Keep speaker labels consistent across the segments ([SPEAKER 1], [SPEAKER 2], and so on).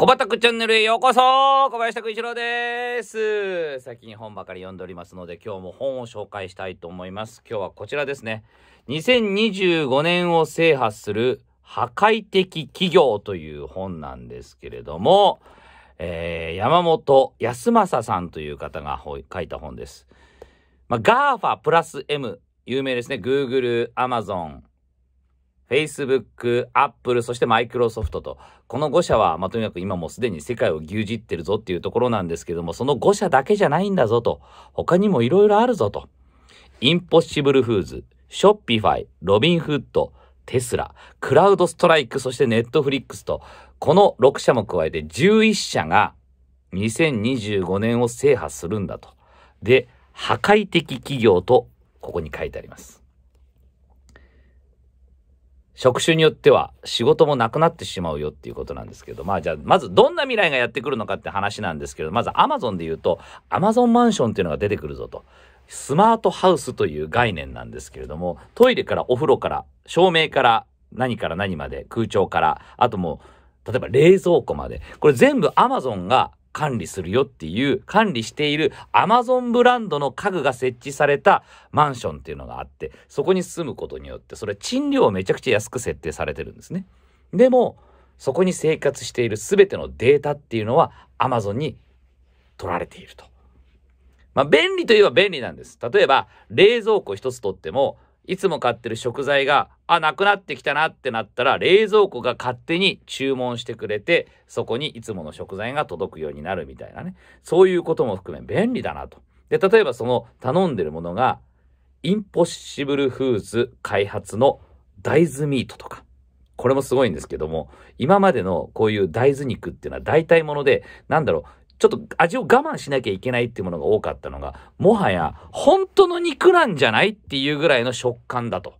[SPEAKER 1] 小畑チャンネルへようこそ小林拓一郎です先に本ばかり読んでおりますので、今日も本を紹介したいと思います。今日はこちらですね。2025年を制覇する破壊的企業という本なんですけれども、えー、山本康政さんという方が書いた本です。まあ、GAFA プラス M、有名ですね。Google、Amazon、Facebook、Apple、そして Microsoft と、この5社は、まあ、とにかく今もすでに世界を牛耳ってるぞっていうところなんですけども、その5社だけじゃないんだぞと、他にもいろいろあるぞと。インポッシブルフーズ、ショッピファイ、ロビンフッド、テスラ、クラウドストライク、そしてネットフリックスと、この6社も加えて11社が2025年を制覇するんだと。で、破壊的企業と、ここに書いてあります。職種によっては仕事もなくなってしまうよっていうことなんですけど、まあじゃあ、まずどんな未来がやってくるのかって話なんですけど、まず Amazon で言うと、Amazon マンションっていうのが出てくるぞと。スマートハウスという概念なんですけれども、トイレからお風呂から、照明から何から何まで、空調から、あともう、例えば冷蔵庫まで、これ全部 Amazon が管理するよっていう、管理しているアマゾンブランドの家具が設置されたマンションっていうのがあって、そこに住むことによって、それ賃料をめちゃくちゃ安く設定されてるんですね。でも、そこに生活している全てのデータっていうのはアマゾンに取られていると。まあ、便利といえば便利なんです。例えば、冷蔵庫一つ取っても、いつも買ってる食材が、あ、なくなってきたなってなったら、冷蔵庫が勝手に注文してくれて、そこにいつもの食材が届くようになるみたいなね。そういうことも含め便利だなと。で、例えばその頼んでるものが、インポッシブルフーズ開発の大豆ミートとか。これもすごいんですけども、今までのこういう大豆肉っていうのは代替もので、なんだろう、ちょっと味を我慢しなきゃいけないっていうものが多かったのが、もはや本当の肉なんじゃないっていうぐらいの食感だと。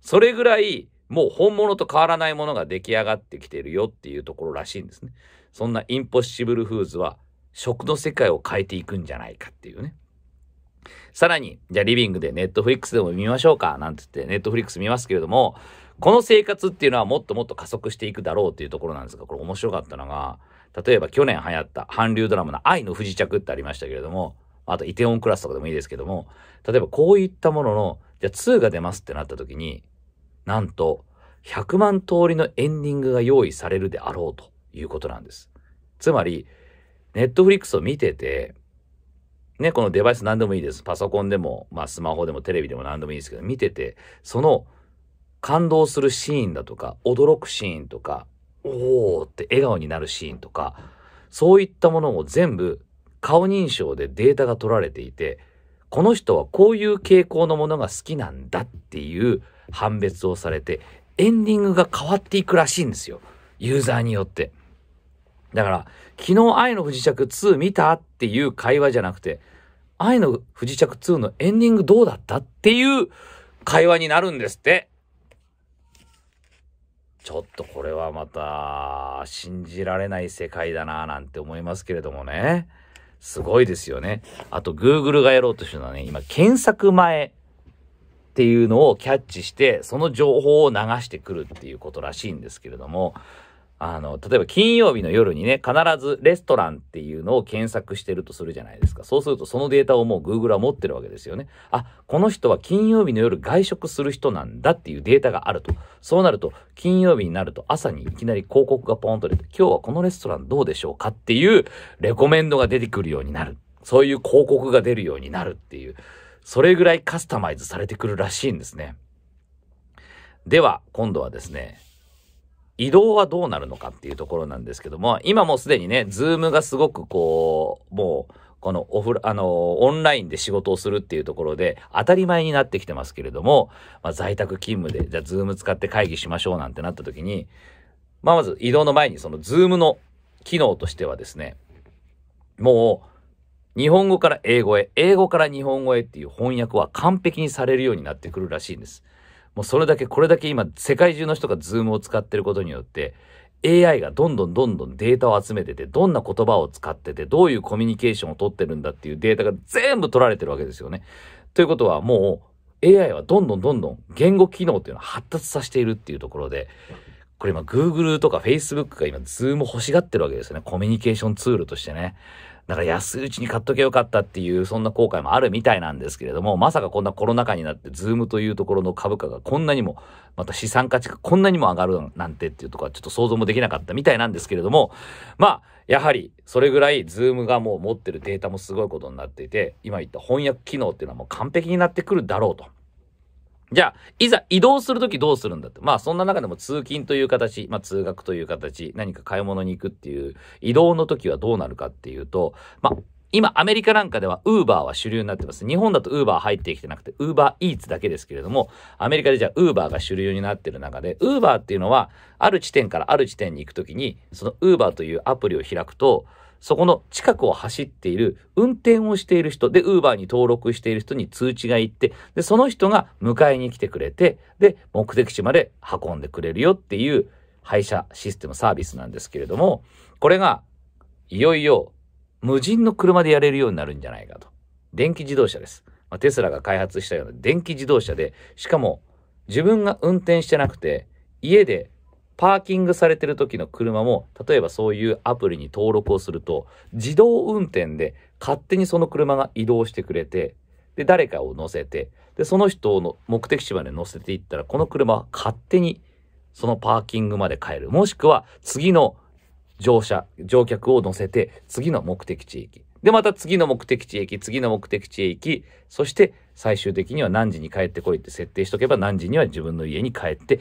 [SPEAKER 1] それぐらい、もう本物と変わらないものが出来上がってきてるよっていうところらしいんですね。そんなインポッシブルフーズは食の世界を変えていくんじゃないかっていうね。さらに、じゃあリビングでネットフリックスでも見ましょうかなんて言ってネットフリックス見ますけれども、この生活っていうのはもっともっと加速していくだろうっていうところなんですが、これ面白かったのが、例えば去年流行った韓流ドラマの愛の不時着ってありましたけれども、あとイテオンクラスとかでもいいですけども、例えばこういったものの、じゃあ2が出ますってなった時に、なんと100万通りのエンディングが用意されるであろうということなんです。つまり、ネットフリックスを見てて、ね、このデバイス何でもいいです。パソコンでも、まあスマホでもテレビでも何でもいいですけど、見てて、その感動するシーンだとか、驚くシーンとか、おーって笑顔になるシーンとか、そういったものを全部顔認証でデータが取られていて、この人はこういう傾向のものが好きなんだっていう判別をされて、エンディングが変わっていくらしいんですよ。ユーザーによって。だから、昨日愛の不時着2見たっていう会話じゃなくて、愛の不時着2のエンディングどうだったっていう会話になるんですって。ちょっとこれはまた、信じられない世界だなぁなんて思いますけれどもね。すごいですよね。あと、Google がやろうとしてるのはね、今、検索前っていうのをキャッチして、その情報を流してくるっていうことらしいんですけれども、あの、例えば金曜日の夜にね、必ずレストランっていうのを検索してるとするじゃないですか。そうするとそのデータをもう Google は持ってるわけですよね。あ、この人は金曜日の夜外食する人なんだっていうデータがあると。そうなると、金曜日になると朝にいきなり広告がポンと出て、今日はこのレストランどうでしょうかっていうレコメンドが出てくるようになる。そういう広告が出るようになるっていう。それぐらいカスタマイズされてくるらしいんですね。では、今度はですね、移動はどうなるのかっていうところなんですけども、今もうすでにね、ズームがすごくこう、もう、このオフ、あの、オンラインで仕事をするっていうところで当たり前になってきてますけれども、まあ、在宅勤務で、じゃあズーム使って会議しましょうなんてなった時に、まあ、まず移動の前にそのズームの機能としてはですね、もう、日本語から英語へ、英語から日本語へっていう翻訳は完璧にされるようになってくるらしいんです。もうそれだけ、これだけ今、世界中の人がズームを使ってることによって、AI がどんどんどんどんデータを集めてて、どんな言葉を使ってて、どういうコミュニケーションを取ってるんだっていうデータが全部取られてるわけですよね。ということはもう AI はどんどんどんどん言語機能っていうのは発達させているっていうところで、これ今 Google とか Facebook が今 Zoom 欲しがってるわけですよね。コミュニケーションツールとしてね。だから安いうちに買っとけよかったっていう、そんな後悔もあるみたいなんですけれども、まさかこんなコロナ禍になって、ズームというところの株価がこんなにも、また資産価値がこんなにも上がるなんてっていうところはちょっと想像もできなかったみたいなんですけれども、まあ、やはりそれぐらいズームがもう持ってるデータもすごいことになっていて、今言った翻訳機能っていうのはもう完璧になってくるだろうと。じゃあ、いざ移動するときどうするんだって。まあ、そんな中でも通勤という形、まあ、通学という形、何か買い物に行くっていう移動の時はどうなるかっていうと、まあ、今、アメリカなんかでは、ウーバーは主流になってます。日本だとウーバー入ってきてなくて、ウーバーイーツだけですけれども、アメリカでじゃあ、ウーバーが主流になってる中で、ウーバーっていうのは、ある地点からある地点に行くときに、そのウーバーというアプリを開くと、そこの近くを走っている、運転をしている人、で、ウーバーに登録している人に通知が行って、で、その人が迎えに来てくれて、で、目的地まで運んでくれるよっていう配車システムサービスなんですけれども、これが、いよいよ、無人の車でやれるようになるんじゃないかと。電気自動車です。まあ、テスラが開発したような電気自動車で、しかも、自分が運転してなくて、家でパーキングされてる時の車も、例えばそういうアプリに登録をすると、自動運転で勝手にその車が移動してくれて、で、誰かを乗せて、で、その人を目的地まで乗せていったら、この車は勝手にそのパーキングまで帰る。もしくは、次の乗車、乗客を乗せて、次の目的地き。で、また次の目的地駅、次の目的地駅、そして最終的には何時に帰ってこいって設定しとけば何時には自分の家に帰って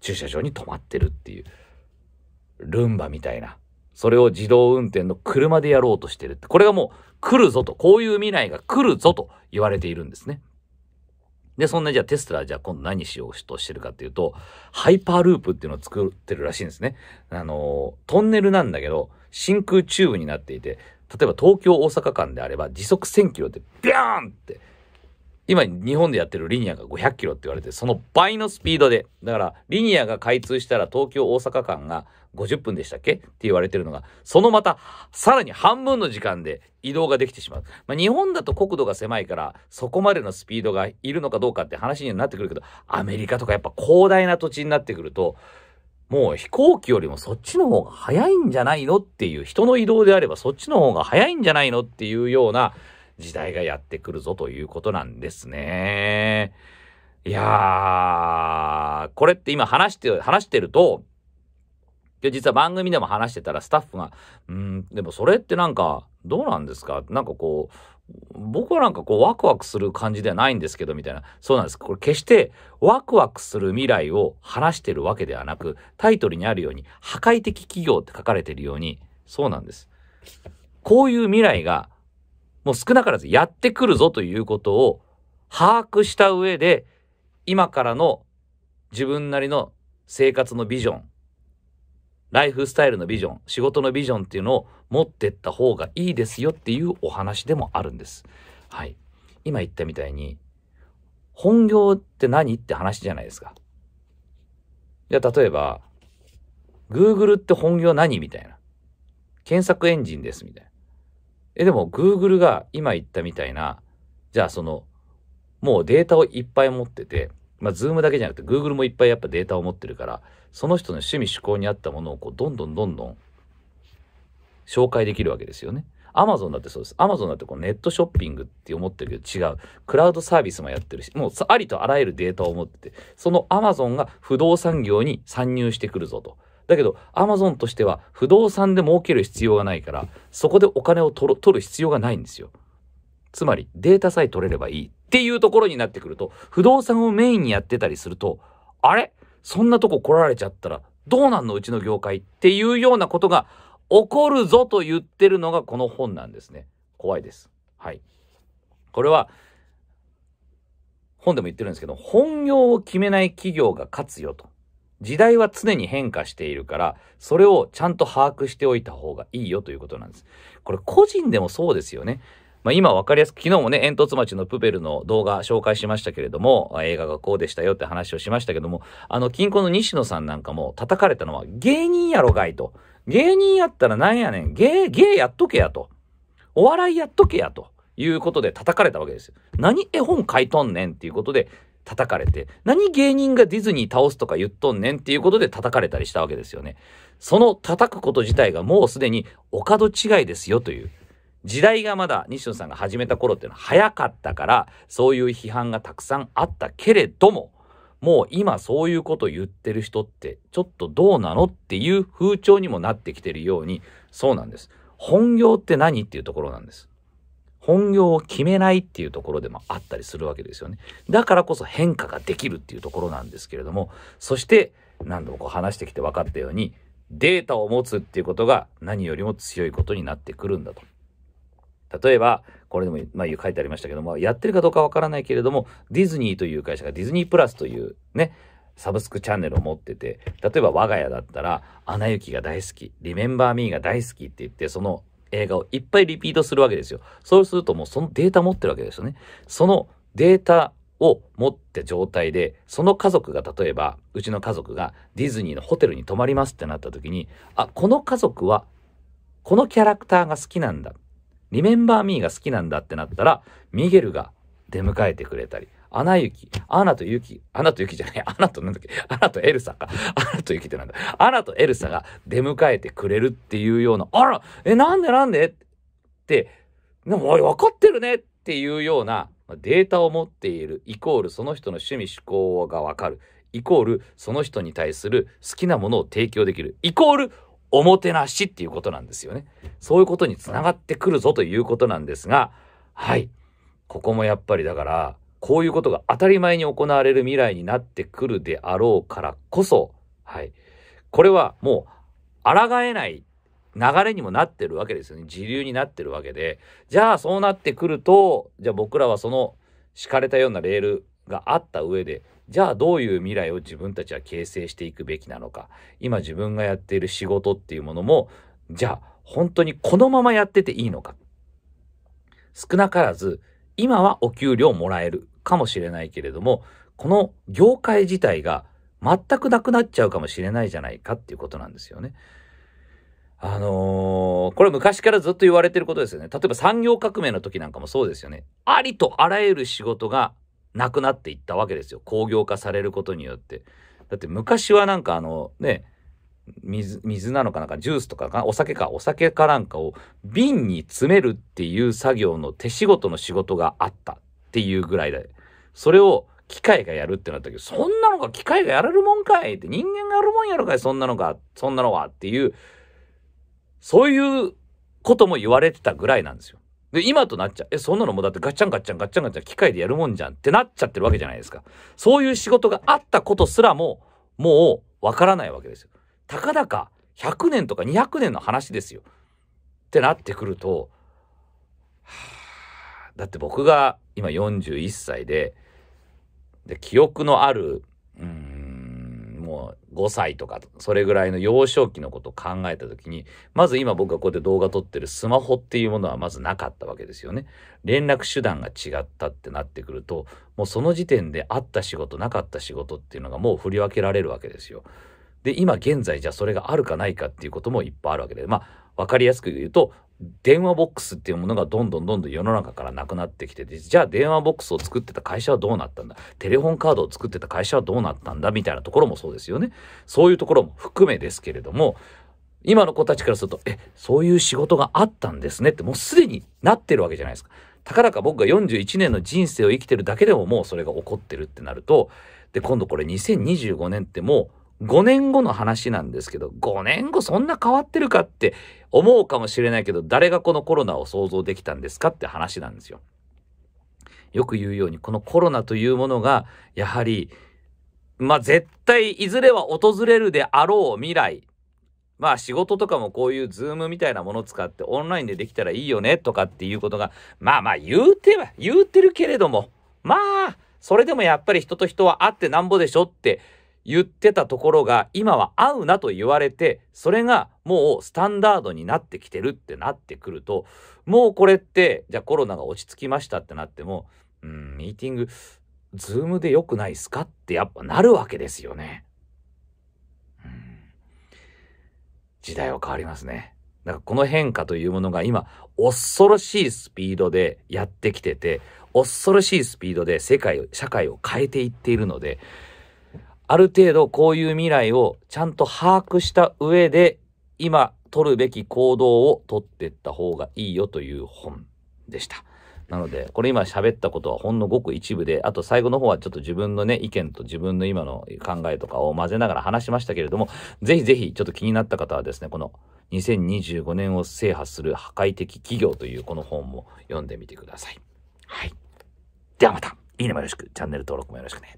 [SPEAKER 1] 駐車場に止まってるっていう、ルンバみたいな、それを自動運転の車でやろうとしてるって、これがもう来るぞと、こういう未来が来るぞと言われているんですね。で、そんなじゃあテスラじゃあ今度何しようとしてるかっていうと、ハイパーループっていうのを作ってるらしいんですね。あの、トンネルなんだけど、真空チューブになっていて、例えば東京大阪間であれば時速1000キロでビャーンって今日本でやってるリニアが500キロって言われて、その倍のスピードで、だからリニアが開通したら東京大阪間が50分でしたっけって言われてるのが、そのまたさらに半分の時間で移動ができてしまう。まあ、日本だと国土が狭いから、そこまでのスピードがいるのかどうかって話になってくるけど、アメリカとかやっぱ広大な土地になってくると、もう飛行機よりもそっちの方が早いんじゃないのっていう、人の移動であればそっちの方が早いんじゃないのっていうような、時代がやってくるぞということなんですね。いやー、これって今話して、話してると、実は番組でも話してたらスタッフが、うん、でもそれってなんか、どうなんですかなんかこう、僕はなんかこうワクワクする感じではないんですけど、みたいな。そうなんです。これ決してワクワクする未来を話してるわけではなく、タイトルにあるように、破壊的企業って書かれてるように、そうなんです。こういう未来がもう少なからずやってくるぞということを把握した上で、今からの自分なりの生活のビジョン、ライフスタイルのビジョン、仕事のビジョンっていうのを持ってった方がいいですよっていうお話でもあるんです。はい。今言ったみたいに、本業って何って話じゃないですか。じゃあ例えば、Google って本業何みたいな。検索エンジンですみたいな。え、でも Google が今言ったみたいな、じゃあその、もうデータをいっぱい持ってて、まあ Zoom だけじゃなくて Google もいっぱいやっぱデータを持ってるから、その人の趣味趣向に合ったものをこうどんどんどんどん紹介できるわけですよね。Amazon だってそうです。Amazon だってこのネットショッピングって思ってるけど違う。クラウドサービスもやってるし、もうありとあらゆるデータを持ってて、その Amazon が不動産業に参入してくるぞと。だけど、アマゾンとしては不動産で儲ける必要がないから、そこでお金を取る必要がないんですよ。つまり、データさえ取れればいいっていうところになってくると、不動産をメインにやってたりすると、あれそんなとこ来られちゃったら、どうなんのうちの業界っていうようなことが起こるぞと言ってるのがこの本なんですね。怖いです。はい。これは、本でも言ってるんですけど、本業を決めない企業が勝つよと。時代は常に変化しているから、それをちゃんと把握しておいた方がいいよということなんです。これ個人でもそうですよね。まあ、今わかりやすく、昨日もね、煙突町のプペルの動画紹介しましたけれども、映画がこうでしたよって話をしましたけども、あの、近郊の西野さんなんかも叩かれたのは、芸人やろがいと。芸人やったらなんやねん。芸、芸やっとけやと。お笑いやっとけやと。いうことで叩かれたわけですよ。何絵本書いとんねんっていうことで叩かれて、何芸人がディズニー倒すとか言っとんねんっていうことで叩かれたりしたわけですよね。その叩くこと自体がもうすでにお門違いですよという。時代がまだ西野さんが始めた頃っていうのは早かったから、そういう批判がたくさんあったけれども、もう今そういうこと言ってる人ってちょっとどうなのっていう風潮にもなってきてるように、そうなんです。本業って何っていうところなんです。本業を決めないっていうところでもあったりするわけですよね。だからこそ変化ができるっていうところなんですけれども、そして何度もこう話してきて分かったように、データを持つっていうことが何よりも強いことになってくるんだと。例えば、これでも、まあ、書いてありましたけども、やってるかどうかわからないけれども、ディズニーという会社がディズニープラスというね、サブスクチャンネルを持ってて、例えば我が家だったら、アナ雪が大好き、リメンバーミーが大好きって言って、その映画をいっぱいリピートするわけですよ。そうするともうそのデータ持ってるわけですよね。そのデータを持った状態で、その家族が例えば、うちの家族がディズニーのホテルに泊まりますってなった時に、あ、この家族は、このキャラクターが好きなんだ。リメンバーミーが好きなんだってなったら、ミゲルが出迎えてくれたり、アナ雪。アナと雪。アナと雪じゃない。アナとなんだっけ。アナとエルサか。アナと雪ってなんだ。アナとエルサが出迎えてくれるっていうような、あらえ、なんでなんでって、もおい、分かってるねっていうようなデータを持っているイコールその人の趣味思考が分かる。イコールその人に対する好きなものを提供できる。イコールおもてなしっていうことなんですよね。そういうことにつながってくるぞということなんですが、はい。ここもやっぱりだから、こういうことが当たり前に行われる未来になってくるであろうからこそ、はい。これはもう、抗えない流れにもなってるわけですよね。自流になってるわけで。じゃあそうなってくると、じゃあ僕らはその敷かれたようなレールがあった上で、じゃあどういう未来を自分たちは形成していくべきなのか。今自分がやっている仕事っていうものも、じゃあ本当にこのままやってていいのか。少なからず今はお給料もらえるかもしれないけれども、この業界自体が全くなくなっちゃうかもしれないじゃないかっていうことなんですよね。あのー、これ昔からずっと言われてることですよね。例えば産業革命の時なんかもそうですよね。ありとあらゆる仕事がなくなっていったわけですよ。工業化されることによって。だって昔はなんかあのね、水、水なのかなんか、ジュースとかか、お酒か、お酒かなんかを瓶に詰めるっていう作業の手仕事の仕事があったっていうぐらいで、それを機械がやるってなったけど、そんなのが機械がやれるもんかいって人間がやるもんやろかいそんなのが、そんなのはっていう、そういうことも言われてたぐらいなんですよ。で、今となっちゃう。え、そんなのもだってガッチャンガッチャンガチャンガチャン機械でやるもんじゃんってなっちゃってるわけじゃないですか。そういう仕事があったことすらも、もうわからないわけですよ。たかだか100年とか200年の話ですよ。ってなってくると、はあ、だって僕が今41歳で、で、記憶のある、うん、もう5歳とか、それぐらいの幼少期のことを考えた時に、まず今僕がこうやって動画撮ってるスマホっていうものはまずなかったわけですよね。連絡手段が違ったってなってくると、もうその時点であった仕事、なかった仕事っていうのがもう振り分けられるわけですよ。で、今現在じゃあそれがあるかないかっていうこともいっぱいあるわけで、まあ、わかりやすく言うと、電話ボックスっていうものがどんどんどんどん世の中からなくなってきてじゃあ電話ボックスを作ってた会社はどうなったんだテレフォンカードを作ってた会社はどうなったんだみたいなところもそうですよねそういうところも含めですけれども今の子たちからするとえそういう仕事があったんですねってもうすでになってるわけじゃないですかたかだか僕が41年の人生を生きてるだけでももうそれが起こってるってなるとで今度これ2025年ってもう5年後の話なんですけど、5年後そんな変わってるかって思うかもしれないけど、誰がこのコロナを想像できたんですかって話なんですよ。よく言うように、このコロナというものが、やはり、まあ絶対いずれは訪れるであろう未来。まあ仕事とかもこういうズームみたいなものを使ってオンラインでできたらいいよねとかっていうことが、まあまあ言うては、言うてるけれども、まあ、それでもやっぱり人と人は会ってなんぼでしょって言ってたところが今は合うなと言われてそれがもうスタンダードになってきてるってなってくるともうこれってじゃあコロナが落ち着きましたってなってもうんミーティングズームで良くないっすかってやっぱなるわけですよね。うん時代は変わりますね。だからこの変化というものが今恐ろしいスピードでやってきてて恐ろしいスピードで世界を社会を変えていっているのである程度こういう未来をちゃんと把握した上で、今取るべき行動を取っていった方がいいよという本でした。なので、これ今喋ったことはほんのごく一部で、あと最後の方はちょっと自分のね、意見と自分の今の考えとかを混ぜながら話しましたけれども、ぜひぜひちょっと気になった方はですね、この2025年を制覇する破壊的企業というこの本も読んでみてください。はい。ではまた、いいねもよろしく、チャンネル登録もよろしくね。